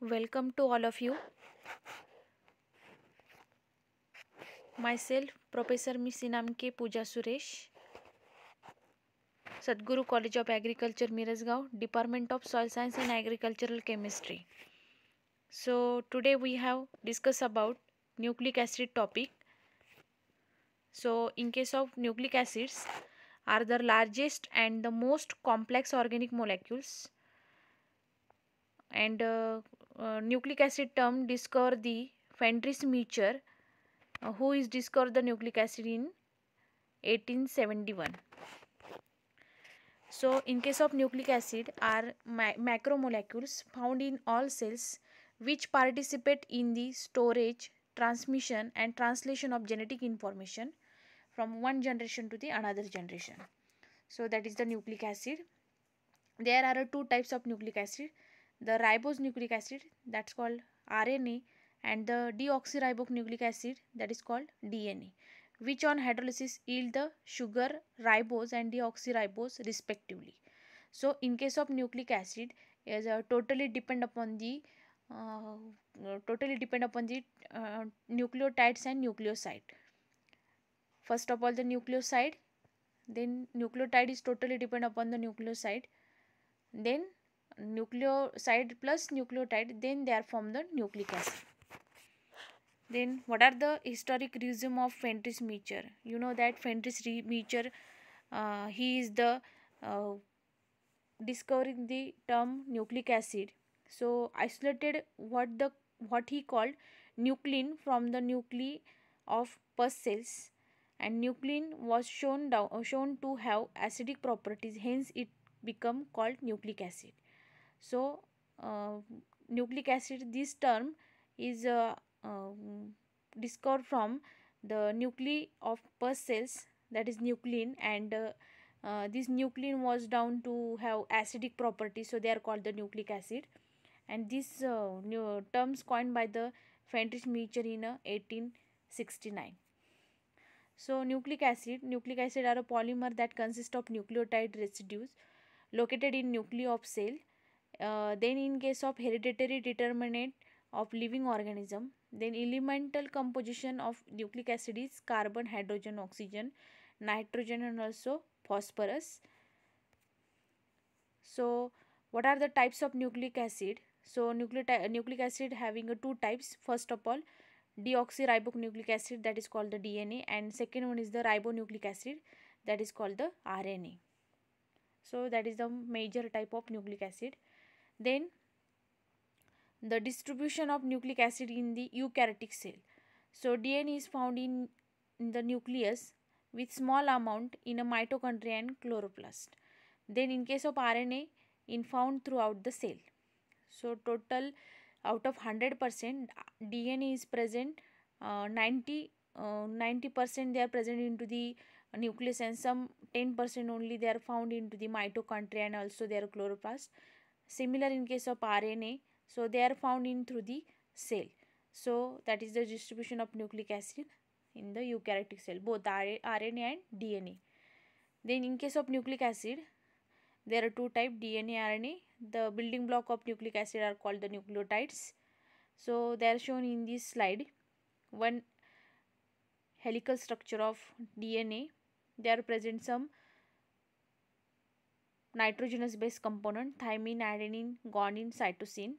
welcome to all of you myself professor miss inamke pooja suresh sadguru college of agriculture mirasgaon department of soil science and agricultural chemistry so today we have discussed about nucleic acid topic so in case of nucleic acids are the largest and the most complex organic molecules and uh, uh, nucleic acid term discover the Fenris Meacher uh, who is discovered the nucleic acid in 1871. So in case of nucleic acid are ma macromolecules found in all cells which participate in the storage, transmission and translation of genetic information from one generation to the another generation. So that is the nucleic acid. There are two types of nucleic acid the ribose nucleic acid that's called RNA and the deoxyribonucleic acid that is called DNA which on hydrolysis yield the sugar ribose and deoxyribose respectively. So in case of nucleic acid is uh, totally depend upon the uh, totally depend upon the uh, nucleotides and nucleoside. First of all the nucleoside then nucleotide is totally depend upon the nucleoside then nucleoside plus nucleotide then they are form the nucleic acid then what are the historic reason of fentris Meacher you know that fentris Meacher uh, he is the uh, discovering the term nucleic acid so isolated what the what he called nuclein from the nuclei of pus cells and nuclein was shown down, shown to have acidic properties hence it become called nucleic acid so uh, nucleic acid this term is uh, um, discovered from the nuclei of pus cells that is nuclein and uh, uh, this nuclein was down to have acidic properties so they are called the nucleic acid and this uh, new terms coined by the Friedrich Nietzsche in 1869 so nucleic acid, nucleic acid are a polymer that consists of nucleotide residues located in nuclei of cell uh, then in case of hereditary determinant of living organism then elemental composition of nucleic acid is carbon hydrogen oxygen nitrogen and also phosphorus so what are the types of nucleic acid so nucleic acid having two types first of all deoxyribonucleic acid that is called the dna and second one is the ribonucleic acid that is called the rna so that is the major type of nucleic acid then the distribution of nucleic acid in the eukaryotic cell. So DNA is found in, in the nucleus with small amount in a mitochondria and chloroplast. Then in case of RNA in found throughout the cell. So total out of 100% DNA is present uh, uh, 90 percent they are present into the nucleus and some 10% only they are found into the mitochondria and also their chloroplast similar in case of RNA so they are found in through the cell so that is the distribution of nucleic acid in the eukaryotic cell both RNA and DNA then in case of nucleic acid there are two type DNA RNA the building block of nucleic acid are called the nucleotides so they are shown in this slide one helical structure of DNA they are present some nitrogenous base component thymine adenine guanine cytosine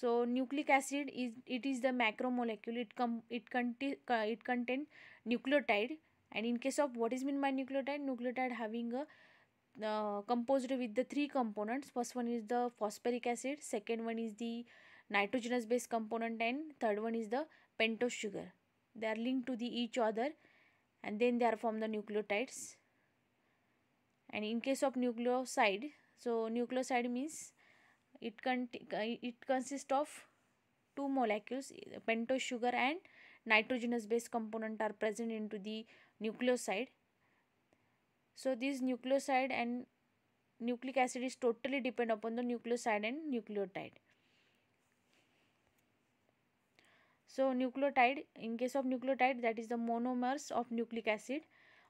so nucleic acid is it is the macromolecule it com it contain uh, it contain nucleotide and in case of what is meant by nucleotide nucleotide having a uh, composed with the three components first one is the phosphoric acid second one is the nitrogenous base component and third one is the pentose sugar they are linked to the each other and then they are from the nucleotides and in case of nucleoside so nucleoside means it con it consists of two molecules pentose sugar and nitrogenous base component are present into the nucleoside so this nucleoside and nucleic acid is totally depend upon the nucleoside and nucleotide so nucleotide in case of nucleotide that is the monomers of nucleic acid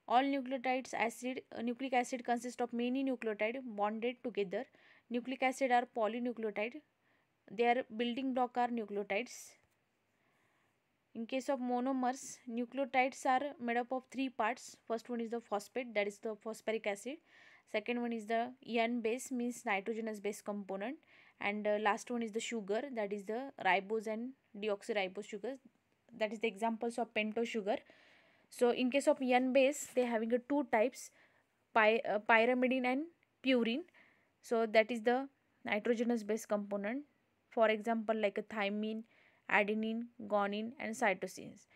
all nucleotides acid uh, nucleic acid consist of many nucleotide bonded together. Nucleic acid are polynucleotide. Their building block are nucleotides. In case of monomers, nucleotides are made up of three parts. First one is the phosphate, that is the phosphoric acid. Second one is the N base, means nitrogenous base component. And uh, last one is the sugar, that is the ribose and deoxyribose sugars. That is the examples of pentose sugar. So in case of yen base, they having a two types, py uh, pyrimidine and purine. So that is the nitrogenous base component. For example, like a thymine, adenine, guanine, and cytosines.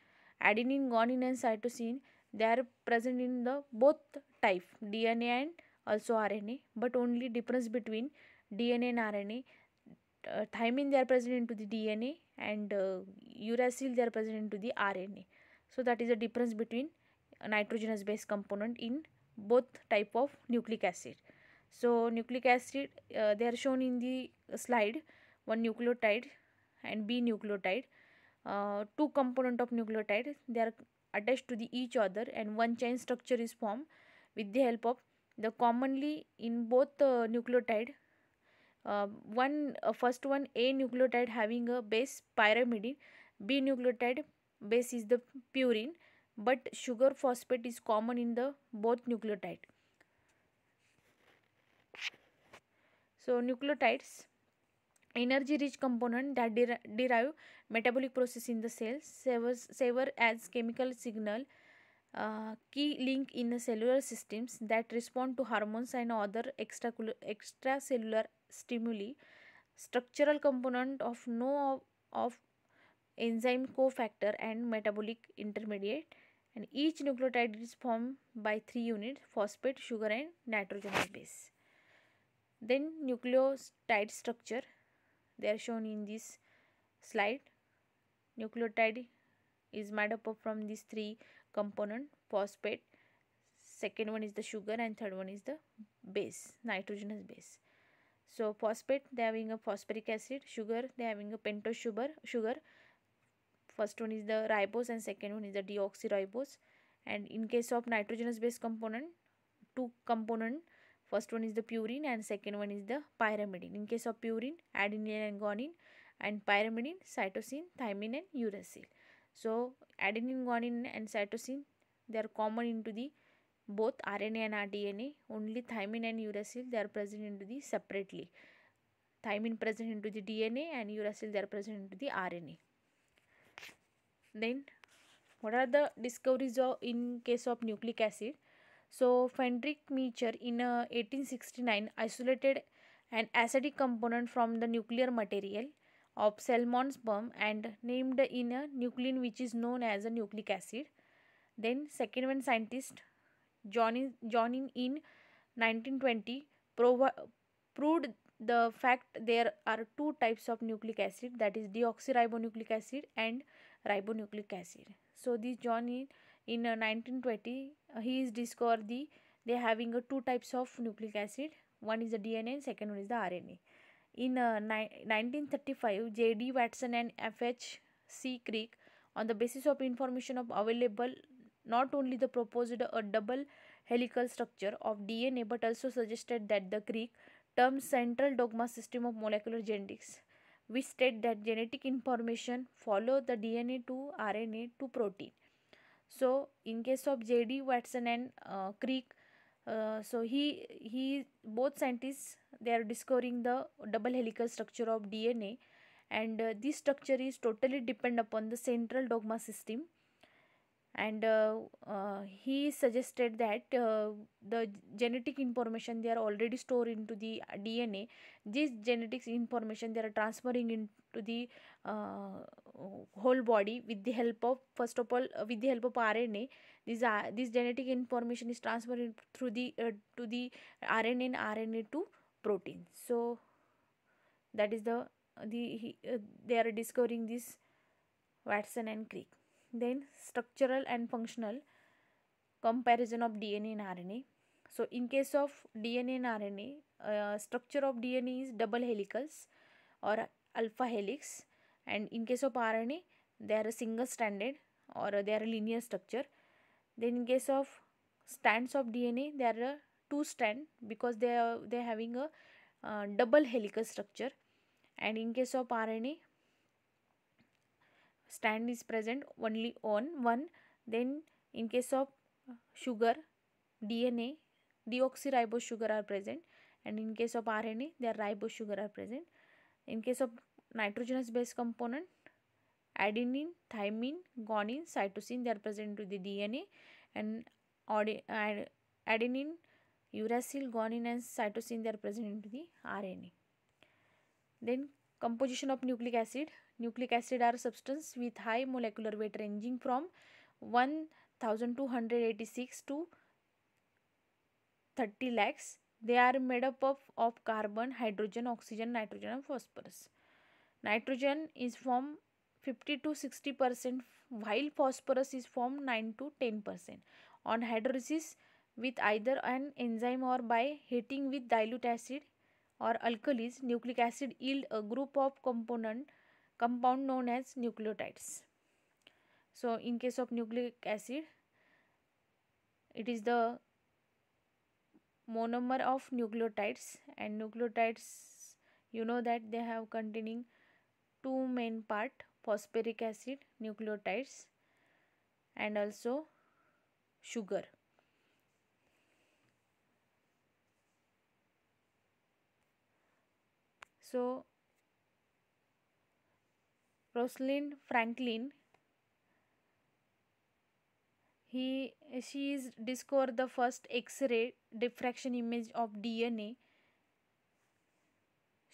Adenine, guanine, and cytosine they are present in the both type DNA and also RNA. But only difference between DNA and RNA uh, thymine they are present into the DNA and uh, uracil they are present into the RNA. So that is the difference between nitrogenous base component in both type of nucleic acid. So nucleic acid uh, they are shown in the slide one nucleotide and B nucleotide. Uh, two component of nucleotide they are attached to the each other and one chain structure is formed with the help of the commonly in both uh, nucleotide uh, one uh, first one a nucleotide having a base pyrimidine b nucleotide base is the purine but sugar phosphate is common in the both nucleotide. So nucleotides energy rich component that der derive metabolic process in the cells savers, as chemical signal uh, key link in the cellular systems that respond to hormones and other extracellular stimuli structural component of no of enzyme cofactor and metabolic intermediate and each nucleotide is formed by three units phosphate sugar and nitrogenous base then nucleotide structure they are shown in this slide nucleotide is made up of from these three component phosphate second one is the sugar and third one is the base nitrogenous base so phosphate they having a phosphoric acid sugar they having a pentose sugar sugar First one is the ribose and second one is the deoxyribose. And in case of nitrogenous base component, two component, first one is the purine and second one is the pyrimidine. In case of purine, adenine and guanine and pyrimidine, cytosine, thymine and uracil. So adenine, guanine and cytosine, they are common into the both RNA and rDNA. Only thymine and uracil, they are present into the separately. Thymine present into the DNA and uracil, they are present into the RNA then what are the discoveries of in case of nucleic acid so frederick Meacher in uh, 1869 isolated an acidic component from the nuclear material of salmon sperm and named in a nuclein which is known as a nucleic acid then second one scientist John John in 1920 prov proved the fact there are two types of nucleic acid that is deoxyribonucleic acid and ribonucleic acid so this john in in 1920 uh, uh, he is discovered the they having a uh, two types of nucleic acid one is the dna and second one is the rna in uh, 1935 jd watson and fh c Crick, on the basis of information of available not only the proposed a double helical structure of dna but also suggested that the Greek term central dogma system of molecular genetics we state that genetic information follow the DNA to RNA to protein. So in case of J.D. Watson and uh, Crick, uh, so he he both scientists they are discovering the double helical structure of DNA, and uh, this structure is totally depend upon the central dogma system and uh, uh, he suggested that uh, the genetic information they are already stored into the uh, dna this genetics information they are transferring into the uh, whole body with the help of first of all uh, with the help of rna this uh, this genetic information is transferred through the to the rna and rna to protein so that is the the he, they are discovering this watson and crick then structural and functional comparison of dna and rna so in case of dna and rna uh, structure of dna is double helicals or alpha helix and in case of rna they are a single stranded or they are a linear structure then in case of strands of dna they are a two strand because they are they are having a uh, double helical structure and in case of rna stand is present only on one then in case of sugar DNA deoxyribose sugar are present and in case of RNA their ribose sugar are present in case of nitrogenous base component adenine thymine guanine cytosine they are present with the DNA and adenine uracil guanine and cytosine they are present to the RNA then composition of nucleic acid nucleic acid are substance with high molecular weight ranging from 1286 to 30 lakhs they are made up of, of carbon hydrogen oxygen nitrogen and phosphorus nitrogen is from 50 to 60 percent while phosphorus is from 9 to 10 percent on hydrolysis with either an enzyme or by heating with dilute acid or alkalis, nucleic acid yield a group of component compound known as nucleotides. So, in case of nucleic acid, it is the monomer of nucleotides and nucleotides you know that they have containing two main part phosphoric acid nucleotides and also sugar So, Rosalind Franklin he she is discovered the first x-ray diffraction image of dna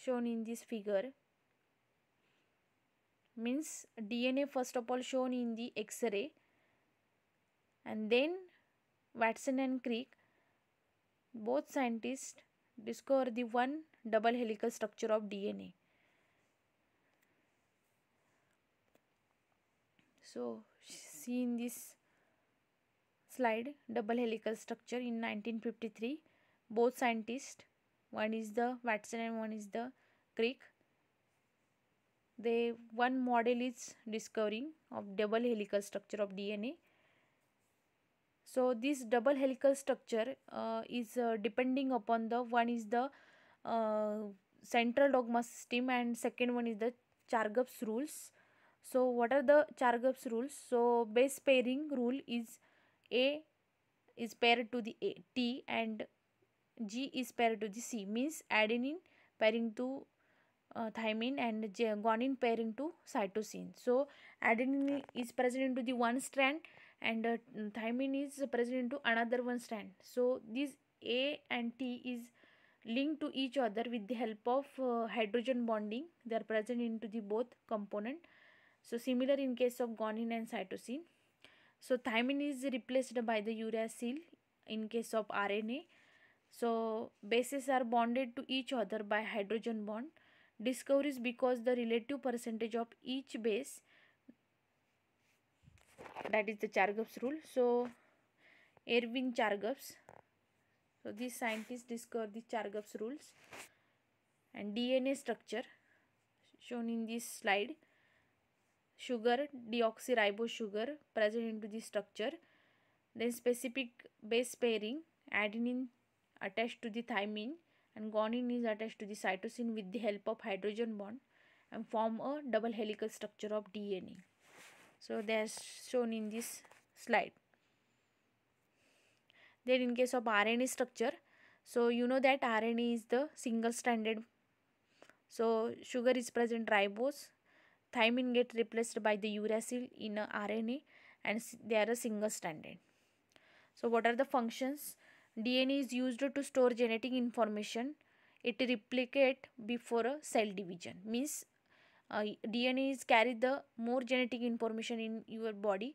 shown in this figure means dna first of all shown in the x-ray and then watson and crick both scientists discovered the one double helical structure of DNA. So, see in this slide double helical structure in 1953 both scientists one is the Watson and one is the Crick they one model is discovering of double helical structure of DNA so this double helical structure uh, is uh, depending upon the one is the uh, central dogma system and second one is the Chargaff's rules. So what are the Chargaff's rules? So base pairing rule is A is paired to the A, T and G is paired to the C means adenine pairing to uh, thymine and G guanine pairing to cytosine. So adenine is present into the one strand and uh, thymine is present into another one strand. So this A and T is linked to each other with the help of uh, hydrogen bonding they are present into the both component so similar in case of guanine and cytosine so thymine is replaced by the uracil in case of rna so bases are bonded to each other by hydrogen bond discoveries because the relative percentage of each base that is the chargaff's rule so erwin chargaff's so these scientists discovered the Chargaff's rules and DNA structure shown in this slide. Sugar, deoxyribose sugar present into the structure. Then specific base pairing, adenine attached to the thymine and guanine is attached to the cytosine with the help of hydrogen bond and form a double helical structure of DNA. So they are shown in this slide then in case of rna structure so you know that rna is the single stranded so sugar is present ribose thymine get replaced by the uracil in a rna and they are a single stranded so what are the functions dna is used to store genetic information it replicate before a cell division means uh, dna is carry the more genetic information in your body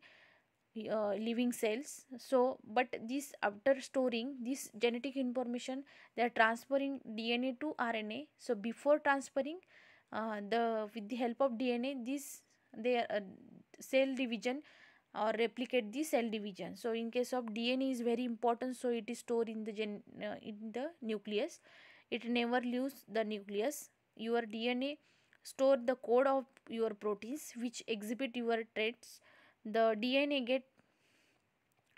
uh, living cells so but this after storing this genetic information they are transferring dna to rna so before transferring uh, the with the help of dna this their uh, cell division or uh, replicate the cell division so in case of dna is very important so it is stored in the gen, uh, in the nucleus it never leaves the nucleus your dna store the code of your proteins which exhibit your traits the dna get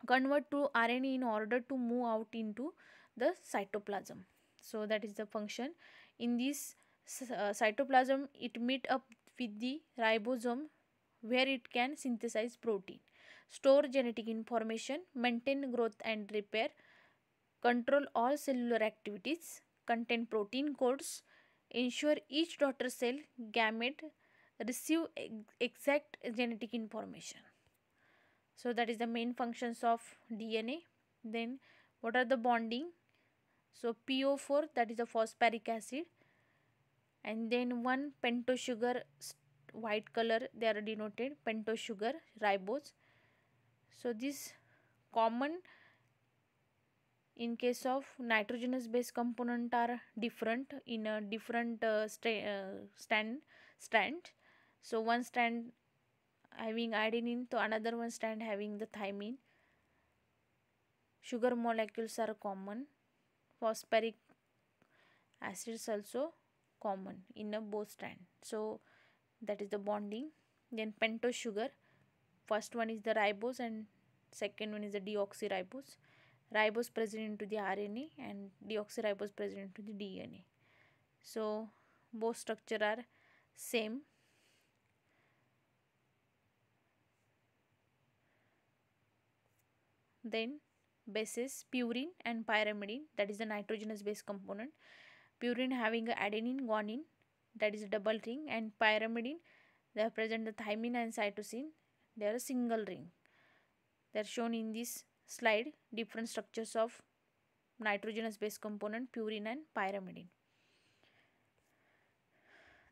convert to rna in order to move out into the cytoplasm so that is the function in this uh, cytoplasm it meet up with the ribosome where it can synthesize protein store genetic information maintain growth and repair control all cellular activities contain protein codes ensure each daughter cell gamete receive exact genetic information so that is the main functions of DNA then what are the bonding so PO4 that is a phosphoric acid and then one pentose sugar white color they are denoted pentose sugar ribose so this common in case of nitrogenous base component are different in a different uh, st uh, strand so one strand having adenine to another one strand having the thymine sugar molecules are common phosphoric acids also common in a both strand so that is the bonding then pentose sugar first one is the ribose and second one is the deoxyribose ribose present into the RNA and deoxyribose present into the DNA so both structure are same Then bases purine and pyrimidine that is the nitrogenous base component. Purine having adenine guanine that is a double ring and pyrimidine they represent the thymine and cytosine they are a single ring. They are shown in this slide different structures of nitrogenous base component purine and pyrimidine.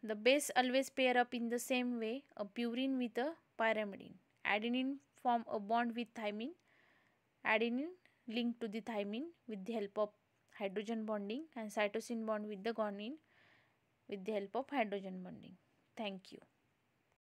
The base always pair up in the same way a purine with a pyrimidine. Adenine form a bond with thymine adenine linked to the thymine with the help of hydrogen bonding and cytosine bond with the guanine with the help of hydrogen bonding. Thank you.